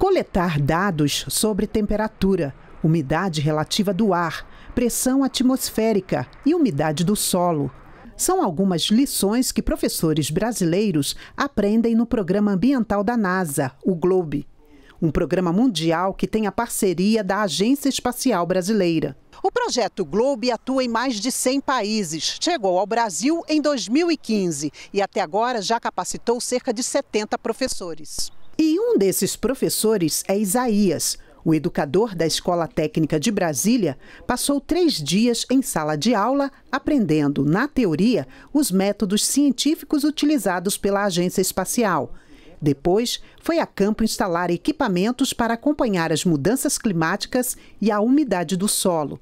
coletar dados sobre temperatura, umidade relativa do ar, pressão atmosférica e umidade do solo. São algumas lições que professores brasileiros aprendem no programa ambiental da NASA, o GLOBE, um programa mundial que tem a parceria da Agência Espacial Brasileira. O projeto Globe atua em mais de 100 países. Chegou ao Brasil em 2015 e até agora já capacitou cerca de 70 professores. Um desses professores é Isaías. O educador da Escola Técnica de Brasília passou três dias em sala de aula aprendendo, na teoria, os métodos científicos utilizados pela Agência Espacial. Depois, foi a campo instalar equipamentos para acompanhar as mudanças climáticas e a umidade do solo.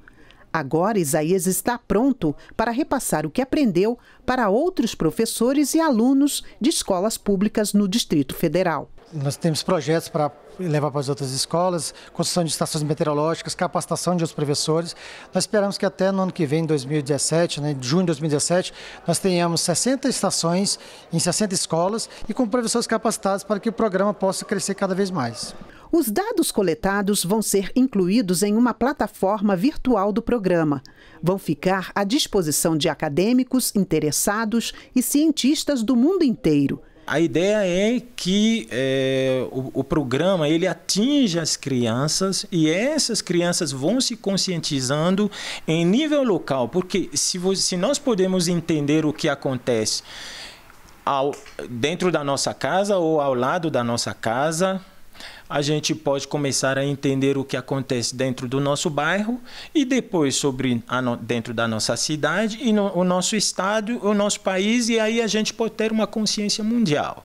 Agora, Isaías está pronto para repassar o que aprendeu para outros professores e alunos de escolas públicas no Distrito Federal. Nós temos projetos para levar para as outras escolas, construção de estações meteorológicas, capacitação de os professores. Nós esperamos que até no ano que vem, 2017, né, junho de 2017, nós tenhamos 60 estações em 60 escolas e com professores capacitados para que o programa possa crescer cada vez mais. Os dados coletados vão ser incluídos em uma plataforma virtual do programa. Vão ficar à disposição de acadêmicos, interessados e cientistas do mundo inteiro. A ideia é que é, o, o, programa ele atinja as crianças e essas crianças vão se conscientizando em nível local, porque se, se nós podemos entender o que acontece ao, dentro da nossa casa ou ao lado da nossa casa, a gente pode começar a entender o que acontece dentro do nosso bairro e depois sobre no, dentro da nossa cidade e no, o nosso estado, o nosso país e aí a gente pode ter uma consciência mundial.